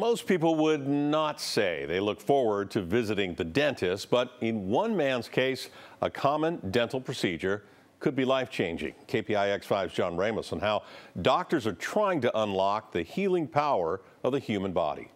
most people would not say they look forward to visiting the dentist, but in one man's case, a common dental procedure could be life changing. KPIX 5's John Ramos on how doctors are trying to unlock the healing power of the human body.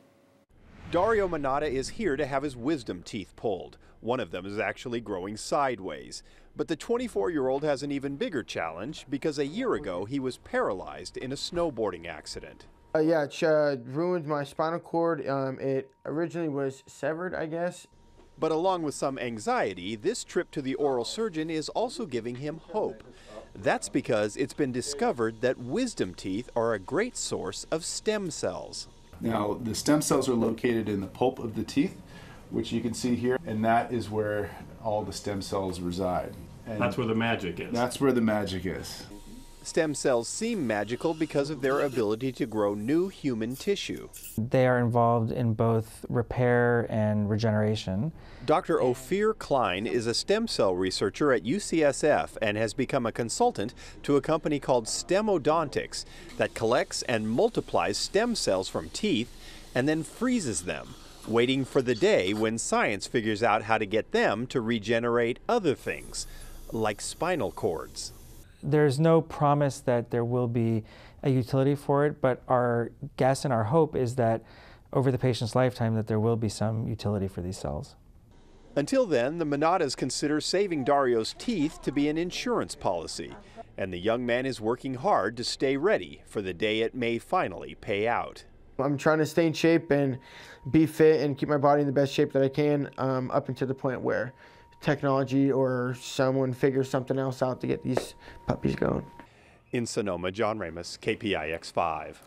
Dario Manata is here to have his wisdom teeth pulled. One of them is actually growing sideways. But the 24 year old has an even bigger challenge because a year ago he was paralyzed in a snowboarding accident. Uh, yeah, it uh, ruined my spinal cord. Um, it originally was severed, I guess. But along with some anxiety, this trip to the oral surgeon is also giving him hope. That's because it's been discovered that wisdom teeth are a great source of stem cells. Now, the stem cells are located in the pulp of the teeth, which you can see here, and that is where all the stem cells reside. And that's where the magic is. That's where the magic is. Stem cells seem magical because of their ability to grow new human tissue. They are involved in both repair and regeneration. Dr. Ophir Klein is a stem cell researcher at UCSF and has become a consultant to a company called Stemodontics that collects and multiplies stem cells from teeth and then freezes them, waiting for the day when science figures out how to get them to regenerate other things, like spinal cords. There's no promise that there will be a utility for it, but our guess and our hope is that over the patient's lifetime that there will be some utility for these cells. Until then, the Manadas consider saving Dario's teeth to be an insurance policy, and the young man is working hard to stay ready for the day it may finally pay out. I'm trying to stay in shape and be fit and keep my body in the best shape that I can um, up until the point where technology or someone figures something else out to get these puppies going. In Sonoma, John Ramos, KPIX 5.